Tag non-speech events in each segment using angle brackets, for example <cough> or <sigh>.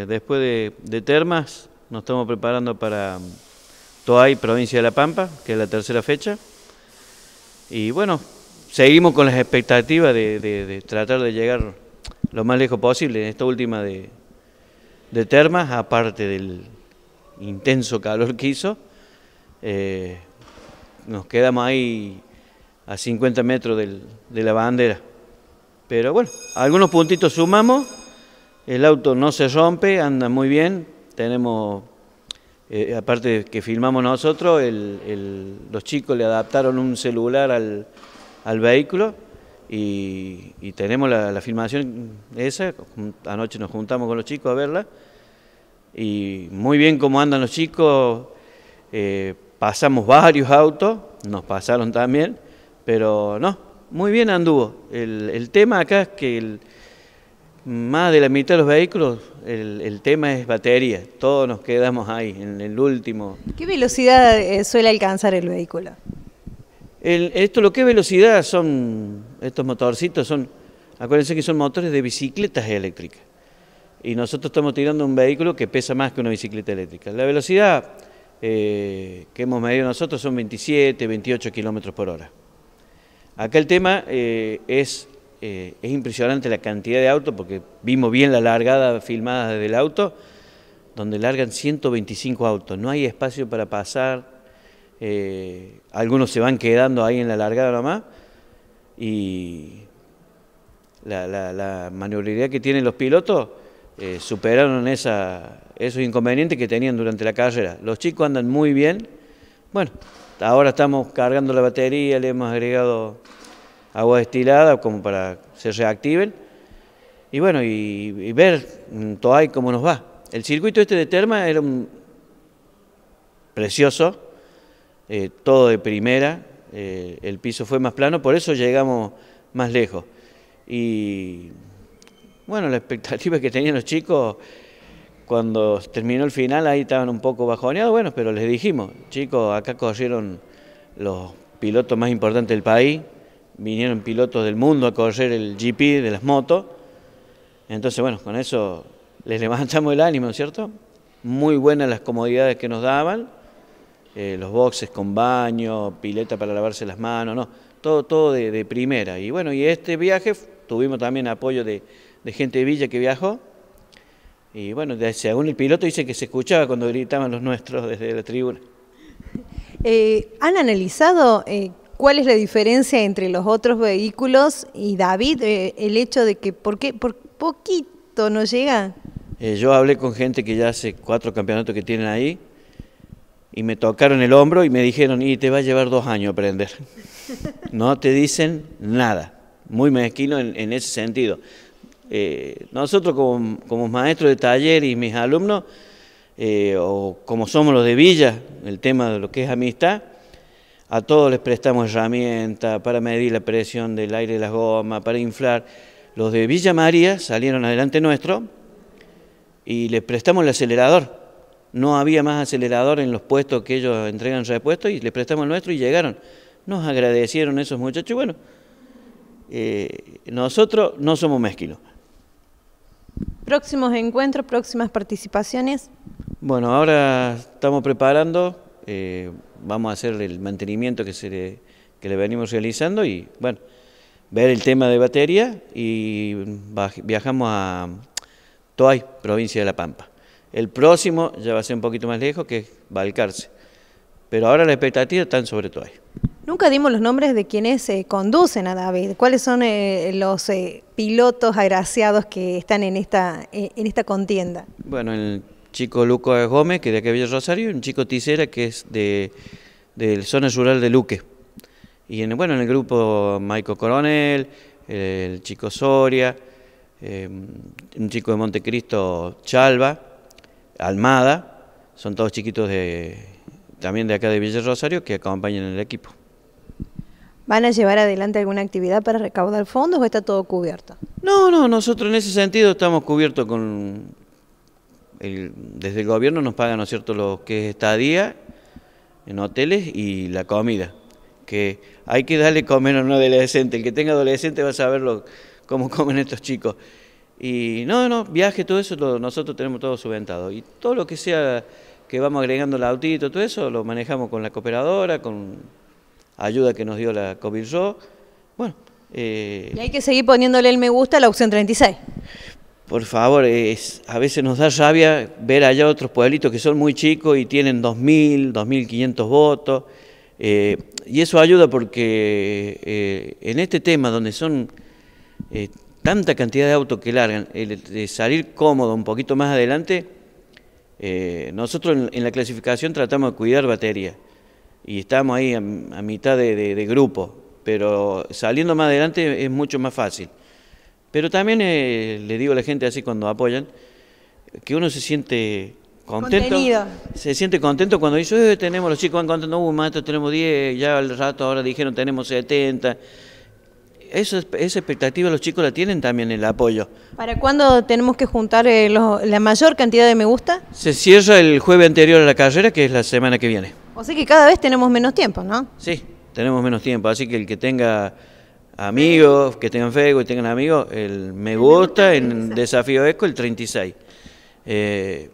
Eh, después de, Termas nos estamos preparando para mm, Toay, provincia de La Pampa, que es la tercera fecha. Y bueno, seguimos con las expectativas de, tratar de llegar lo más lejos posible en esta última de, Termas, aparte del intenso calor que hizo. Eh, nos quedamos ahí a 50 metros de la bandera. Pero bueno, algunos puntitos sumamos. El auto no se rompe, anda muy bien. Tenemos, eh, aparte que filmamos nosotros, los chicos le adaptaron un celular al, vehículo y, tenemos la, filmación esa. Anoche nos juntamos con los chicos a verla y muy bien cómo andan los chicos. Eh, pasamos varios autos, nos pasaron también, pero no, muy bien anduvo. El, el tema acá es que el, más de la mitad de los vehículos, el, tema es batería. Todos nos quedamos ahí, en el último. ¿Qué velocidad eh, suele alcanzar el vehículo? esto, lo que velocidad son estos motorcitos, son, acuérdense que son motores de bicicletas eléctricas. Y nosotros estamos tirando un vehículo que pesa más que una bicicleta eléctrica. La velocidad eh, que hemos medido nosotros son 27, 28 kilómetros por hora. Acá el tema eh, es eh, es impresionante la cantidad de autos, porque vimos bien la largada filmada desde el auto, donde largan 125 autos, no hay espacio para pasar, eh, algunos se van quedando ahí en la largada nomás, y la, la, que tienen los pilotos eh, superaron esos inconvenientes que tenían durante la carrera. Los chicos andan muy bien, bueno, ahora estamos cargando la batería, le hemos agregado agua destilada como para se reactiven. Y bueno, y, ver mm, ver ahí cómo nos va. El circuito este de Terma era un precioso, eh, todo de primera, eh, el piso fue más plano, por eso llegamos más lejos. Y bueno, la expectativa que tenían los chicos cuando terminó el final, ahí estaban un poco bajoneados, bueno, pero les dijimos, chicos, acá corrieron los pilotos más importantes del país, vinieron pilotos del mundo a correr el GP de las motos. Entonces, bueno, con eso les <laughs> levantamos el ánimo, ¿cierto? Muy buenas las comodidades que nos daban, eh, los boxes con baño, pileta para lavarse las manos, no, todo, todo de, primera. Y bueno, y este viaje tuvimos también apoyo de, gente de Villa que viajó. Y bueno, según el piloto dice que se escuchaba cuando gritaban los nuestros desde la tribuna. <laughs> Eh, ¿Han analizado eh, cuál es la diferencia entre los otros vehículos y David, eh, el hecho de que por qué por poquito no llega. Eh, yo hablé con gente que ya hace cuatro campeonatos que tienen ahí y me tocaron el hombro y me dijeron, y te va a llevar dos años aprender. <laughs> no te dicen nada, muy mezquino en, ese sentido. Eh, nosotros como, como maestros de taller y mis alumnos, o como somos los de Villa, el tema de lo que es amistad, a todos les prestamos herramientas para medir la presión del aire de las gomas, para inflar. Los de Villa María salieron adelante nuestro y les prestamos el acelerador. No había más acelerador en los puestos que ellos entregan repuestos y les prestamos el nuestro y llegaron. Nos agradecieron esos muchachos. Bueno, eh, nosotros no somos mezquinos. Próximos encuentros, próximas participaciones. Bueno, ahora estamos preparando eh, vamos a hacer el mantenimiento que, se le, venimos realizando y bueno, ver el tema de batería y viajamos a Toay, provincia de La Pampa. El próximo ya va a ser un poquito más lejos, que es Balcarce. Pero ahora la expectativa están sobre Toay. Nunca dimos los nombres de quienes eh, conducen a David. ¿Cuáles son eh, los pilotos agraciados que están en esta, en esta contienda? Bueno, el chico Luco Gómez, que de acá de Villa Rosario, y un chico Ticera, que es de, del zona rural de Luque. Y bueno, en el grupo Maico Coronel, el, chico Soria, em, un chico de Montecristo Chalva, Almada, son todos chiquitos de, también de acá de Villa Rosario que acompañan el equipo. ¿Van a llevar adelante alguna actividad para recaudar fondos o está todo cubierto? No, no, nosotros en ese sentido estamos cubiertos con, desde el gobierno nos pagan, ¿no cierto?, lo que es estadía en hoteles y la comida. Que hay que darle comer a un adolescente. El que tenga adolescente va a saber cómo comen estos chicos. Y no, no, viaje, todo eso nosotros tenemos todo subventado. Y todo lo que sea que vamos agregando el autito, todo eso lo manejamos con la cooperadora, con ayuda que nos dio la COVID -RO. Bueno. Eh, y hay que seguir poniéndole el me gusta a la opción 36 por favor, es, a veces nos da rabia ver allá otros pueblitos que son muy chicos y tienen 2.000, 2.500 votos. Eh, y eso ayuda porque eh, en este tema donde son eh, tanta cantidad de autos que largan, el, de salir cómodo un poquito más adelante, nosotros en, la clasificación tratamos de cuidar batería y estamos ahí a, mitad de grupo, pero saliendo más adelante es mucho más fácil. Pero también eh, le digo a la gente así cuando apoyan, que uno se siente contento. Se siente contento cuando dice, eh, tenemos los chicos van no hubo uh, maestro, tenemos 10, ya al rato ahora dijeron tenemos 70. Esa, esa expectativa los chicos la tienen también el apoyo. ¿Para cuándo tenemos que juntar eh, la mayor cantidad de me gusta? Se cierra el jueves anterior a la carrera, que es la semana que viene. O sea que cada vez tenemos menos tiempo, ¿no? Sí, tenemos menos tiempo, así que el que tenga amigos que tengan fe y tengan amigos, el me gusta en Desafío Eco el 36. Eh,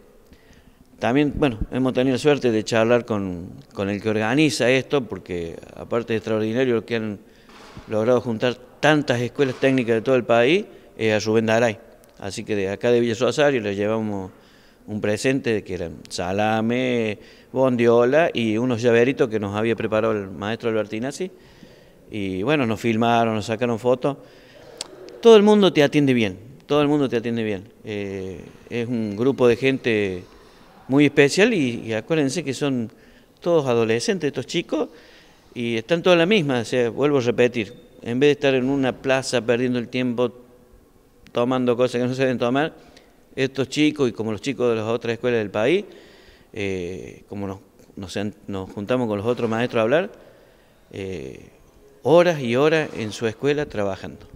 también, bueno, hemos tenido suerte de charlar con, el que organiza esto, porque aparte de extraordinario lo que han logrado juntar tantas escuelas técnicas de todo el país, es a Rubén Daray. Así que de acá de Villa y le llevamos un presente que eran salame, bondiola y unos llaveritos que nos había preparado el maestro Albertinazzi. Y bueno, nos filmaron, nos sacaron fotos. Todo el mundo te atiende bien, todo el mundo te atiende bien. Eh, es un grupo de gente muy especial y, acuérdense que son todos adolescentes, estos chicos, y están todas la misma, vuelvo a repetir, en vez de estar en una plaza perdiendo el tiempo tomando cosas que no se deben tomar, estos chicos y como los chicos de las otras escuelas del país, eh, como nos, juntamos con los otros maestros a hablar, eh, horas y horas en su escuela trabajando.